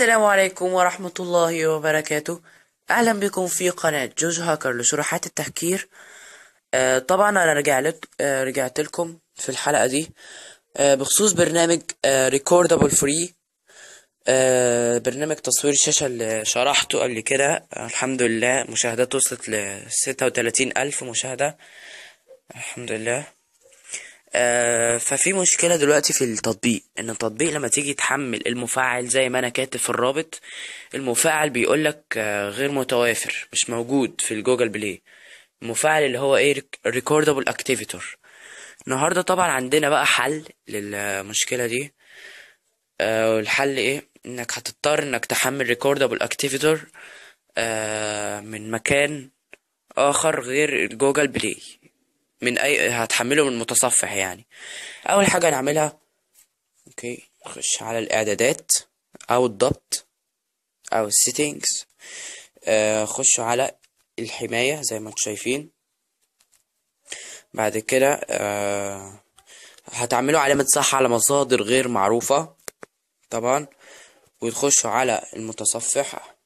السلام عليكم ورحمة الله وبركاته أهلا بكم في قناة جوج هاكر لشروحات التهكير آه طبعا أنا رجع لك آه رجعت لكم في الحلقة دي آه بخصوص برنامج ريكوردابل آه، فري آه، برنامج تصوير الشاشة اللي شرحته قبل كده الحمد لله مشاهداته وصلت لستة وتلاتين ألف مشاهدة الحمد لله آه، ففي مشكله دلوقتي في التطبيق ان التطبيق لما تيجي تحمل المفعل زي ما انا كاتب في الرابط المفعل بيقولك آه، غير متوافر مش موجود في الجوجل بلاي المفعل اللي هو ايه ريكوردابل اكتيفيتور النهارده طبعا عندنا بقى حل للمشكله دي آه، والحل ايه انك هتضطر انك تحمل ريكوردابل اكتيفيتور من مكان اخر غير جوجل بلاي من اي هتحمله من المتصفح يعني اول حاجه هنعملها اوكي نخش على الاعدادات او الضبط او السيتنجز خش آه، خشوا على الحمايه زي ما انتم شايفين بعد كده آه، هتعملوا علامه صح على مصادر غير معروفه طبعا وتخشوا على المتصفح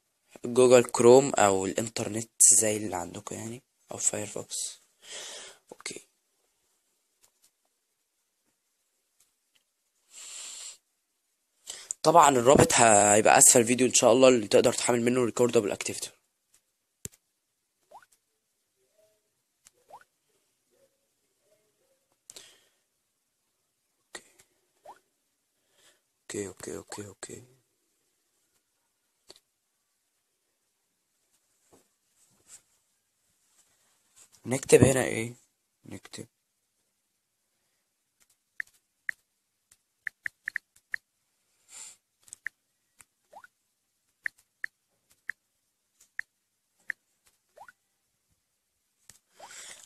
جوجل كروم او الانترنت زي اللي عندكم يعني او فايرفوكس اوكي طبعا الرابط هيبقى اسفل الفيديو ان شاء الله اللي تقدر تحمل منه ريكوردبل اكتيفيتي اوكي اوكي اوكي اوكي نكتب هنا ايه نكتب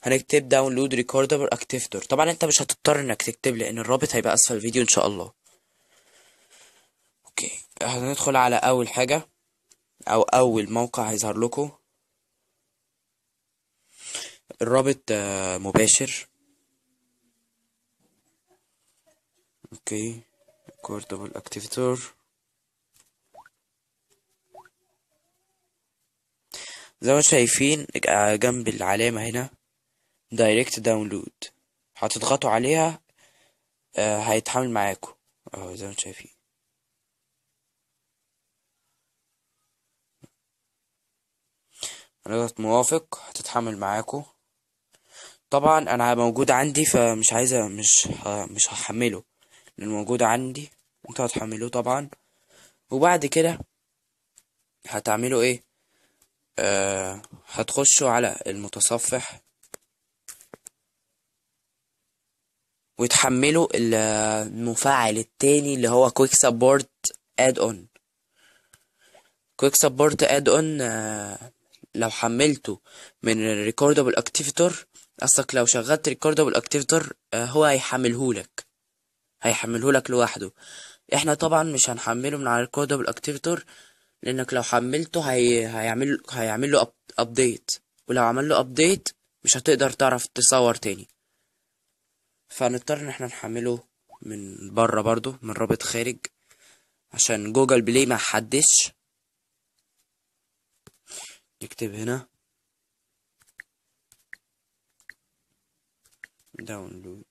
هنكتب داونلود ريكوردبل اكتيفتور طبعا انت مش هتضطر انك تكتب لان الرابط هيبقى اسفل الفيديو ان شاء الله اوكي هندخل على اول حاجه او اول موقع هيظهر لكم الرابط آه، مباشر اوكي كوردبل اكتيفيتور زي ما شايفين آه، جنب العلامة هنا دايركت داونلود هتضغطوا عليها آه، هيتحمل معاكم اهو زي ما شايفين هنضغط موافق هتتحمل معاكم طبعا انا موجود عندي فمش عايزه مش ه... مش هحمله لان موجود عندي انتوا هتحملوه طبعا وبعد كده هتعملوا ايه آه هتخشوا على المتصفح وتحملوا المفعل التاني اللي هو كويك سبورت اد اون كويك سبورت اد اون لو حملته من الريكوردبل اكتيفيتور قصدك لو شغلت ريكوردر بالاكتيفيتور آه، هو هيحملهولك هيحملهولك لوحده احنا طبعا مش هنحمله من على ريكوردر بالاكتيفيتور لانك لو حملته هي... هيعمل هيعمل له ابديت ولو عمل له ابديت مش هتقدر تعرف تصور تاني فنضطر ان احنا نحمله من بره برضو من رابط خارج عشان جوجل بلاي ما حدش نكتب هنا داونلود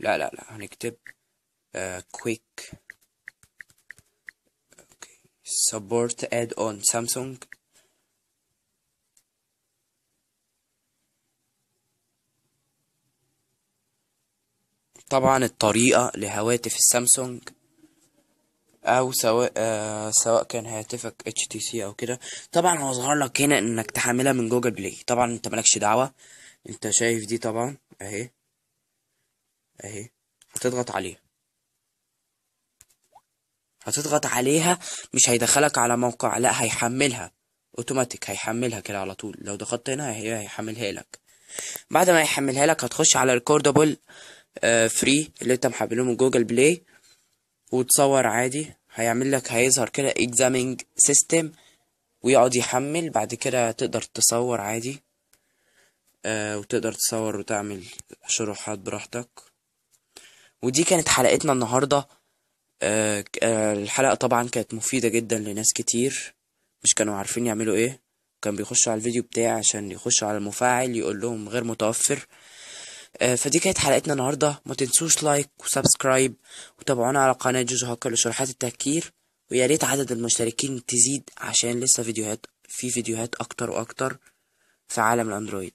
لا لا لا هنكتب كويك اوكي سبورت اد اون سامسونج طبعا الطريقة لهواتف السامسونج او سواء آه سواء كان هاتفك اتش تي سي او كده طبعا هو لك هنا انك تحملها من جوجل بلاي طبعا انت مالكش دعوه انت شايف دي طبعا اهي اهي هتضغط عليها هتضغط عليها مش هيدخلك على موقع لا هيحملها اوتوماتيك هيحملها كده على طول لو ضغطت هنا هي هيحملها لك بعد ما يحملها لك هتخش على الكوردبل آه، فري اللي انت محمله من جوجل بلاي وتصور عادي هيعمل لك هيظهر كده اكزامينج سيستم ويقعد يحمل بعد كده تقدر تصور عادي آه، وتقدر تصور وتعمل شروحات براحتك ودي كانت حلقتنا النهارده آه، آه، الحلقه طبعا كانت مفيده جدا لناس كتير مش كانوا عارفين يعملوا ايه كان بيخشوا على الفيديو بتاعي عشان يخشوا على المفاعل يقول لهم غير متوفر فدي كانت حلقتنا النهارده ما تنسوش لايك وسبسكرايب وتابعونا على قناه جوجو هاكر لشروحات التهكير ويا ريت عدد المشتركين تزيد عشان لسه فيديوهات في فيديوهات اكتر واكتر في عالم الاندرويد